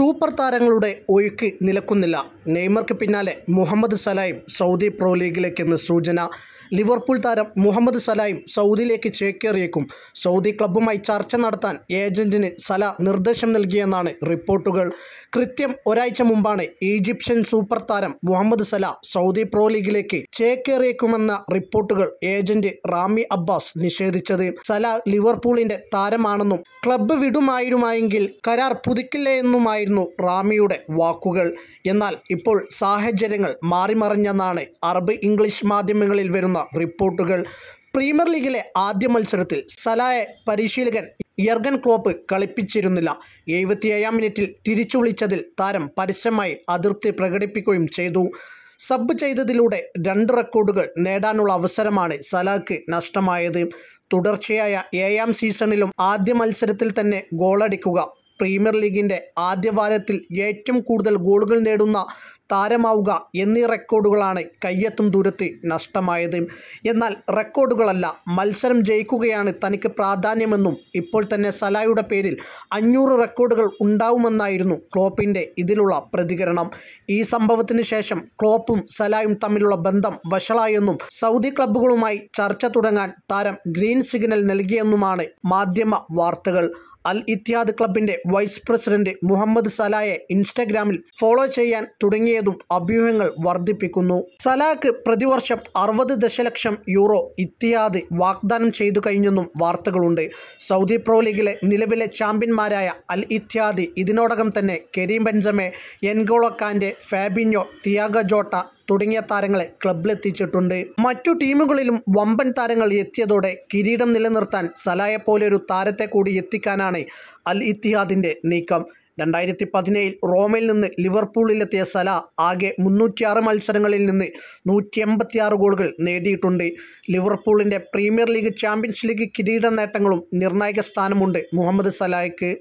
super താരങ്ങളുടെ ഒഴുക്ക് നിലക്കുന്നില്ല നെയ്മർക്ക് പിന്നാലെ മുഹമ്മദ് സലായും സൗദി പ്രോ ലീഗിലേക്കെന്ന് സൂചന ലിവർപൂൾ താരം മുഹമ്മദ് സലായും സൗദിയിലേക്ക് ചേക്കേറിയേക്കും സൗദി ക്ലബ്ബുമായി ചർച്ച നടത്താൻ ഏജന്റിന് സല നിർദ്ദേശം നൽകിയെന്നാണ് റിപ്പോർട്ടുകൾ കൃത്യം ഒരാഴ്ച മുമ്പാണ് ഈജിപ്ഷ്യൻ സൂപ്പർ താരം മുഹമ്മദ് സല സൗദി പ്രോ ലീഗിലേക്ക് ചേക്കേറിയേക്കുമെന്ന റിപ്പോർട്ടുകൾ ഏജന്റ് റാമി അബ്ബാസ് നിഷേധിച്ചത് സല ലിവർപൂളിന്റെ താരമാണെന്നും ക്ലബ്ബ് വിടുമായിരുമായെങ്കിൽ കരാർ പുതുക്കില്ലേ എന്നുമായിരുന്നു ആയിരുന്നു റാമിയുടെ വാക്കുകൾ എന്നാൽ ഇപ്പോൾ സാഹചര്യങ്ങൾ മാറിമറിഞ്ഞെന്നാണ് അറബ് ഇംഗ്ലീഷ് മാധ്യമങ്ങളിൽ വരുന്ന റിപ്പോർട്ടുകൾ പ്രീമിയർ ലീഗിലെ ആദ്യ മത്സരത്തിൽ സലായെ പരിശീലകൻ യർഗൻ ക്ലോപ്പ് കളിപ്പിച്ചിരുന്നില്ല എഴുപത്തിയേഴാം മിനിറ്റിൽ തിരിച്ചു വിളിച്ചതിൽ താരം പരസ്യമായി അതൃപ്തി പ്രകടിപ്പിക്കുകയും ചെയ്തു സബ് ചെയ്തതിലൂടെ രണ്ട് റെക്കോർഡുകൾ നേടാനുള്ള അവസരമാണ് സലാക്ക് നഷ്ടമായത് തുടർച്ചയായ ഏഴാം സീസണിലും ആദ്യ മത്സരത്തിൽ തന്നെ ഗോളടിക്കുക പ്രീമിയർ ലീഗിൻ്റെ ആദ്യ വാരത്തിൽ ഏറ്റവും കൂടുതൽ ഗോളുകൾ നേടുന്ന താരമാവുക എന്നീ റെക്കോർഡുകളാണ് കയ്യെത്തും ദൂരത്ത് നഷ്ടമായത് എന്നാൽ റെക്കോർഡുകളല്ല മത്സരം ജയിക്കുകയാണ് തനിക്ക് പ്രാധാന്യമെന്നും ഇപ്പോൾ തന്നെ സലായുടെ പേരിൽ അഞ്ഞൂറ് റെക്കോർഡുകൾ ഉണ്ടാവുമെന്നായിരുന്നു ക്ലോപ്പിൻ്റെ ഇതിലുള്ള പ്രതികരണം ഈ സംഭവത്തിന് ശേഷം ക്ലോപ്പും സലായും തമ്മിലുള്ള ബന്ധം വഷളായെന്നും സൗദി ക്ലബ്ബുകളുമായി ചർച്ച തുടങ്ങാൻ താരം ഗ്രീൻ സിഗ്നൽ നൽകിയെന്നുമാണ് മാധ്യമ വാർത്തകൾ അൽ ഇത്യാദ് ക്ലബിൻ്റെ വൈസ് പ്രസിഡന്റ് മുഹമ്മദ് സലായെ ഇൻസ്റ്റഗ്രാമിൽ ഫോളോ ചെയ്യാൻ തുടങ്ങിയ തുടങ്ങിയതും അഭ്യൂഹങ്ങൾ വർദ്ധിപ്പിക്കുന്നു സലാഖ് പ്രതിവർഷം അറുപത് ദശലക്ഷം യൂറോ ഇത്യാദി വാഗ്ദാനം ചെയ്തു കഴിഞ്ഞെന്നും വാർത്തകളുണ്ട് സൗദി പ്രോ ലീഗിലെ നിലവിലെ ചാമ്പ്യന്മാരായ അൽ ഇത്യാദി ഇതിനോടകം തന്നെ കരീം ബെൻസമെ എൻഗോളക്കാൻ്റെ ഫാബിഞ്ഞോ തിയാഗ ജോട്ട തുടങ്ങിയ താരങ്ങളെ ക്ലബിലെത്തിച്ചിട്ടുണ്ട് മറ്റു ടീമുകളിലും വമ്പൻ താരങ്ങൾ എത്തിയതോടെ കിരീടം നിലനിർത്താൻ സലായെ പോലൊരു താരത്തെ കൂടി എത്തിക്കാനാണ് അൽ ഇത്തിഹാദിൻ്റെ നീക്കം രണ്ടായിരത്തി പതിനേഴിൽ റോമിൽ നിന്ന് ലിവർപൂളിലെത്തിയ സല ആകെ മുന്നൂറ്റിയാറ് മത്സരങ്ങളിൽ നിന്ന് നൂറ്റി എൺപത്തിയാറ് ഗോളുകൾ നേടിയിട്ടുണ്ട് ലിവർപൂളിൻ്റെ പ്രീമിയർ ലീഗ് ചാമ്പ്യൻസ് ലീഗ് കിരീട നേട്ടങ്ങളും നിർണായക സ്ഥാനമുണ്ട് മുഹമ്മദ് സലായ്ക്ക്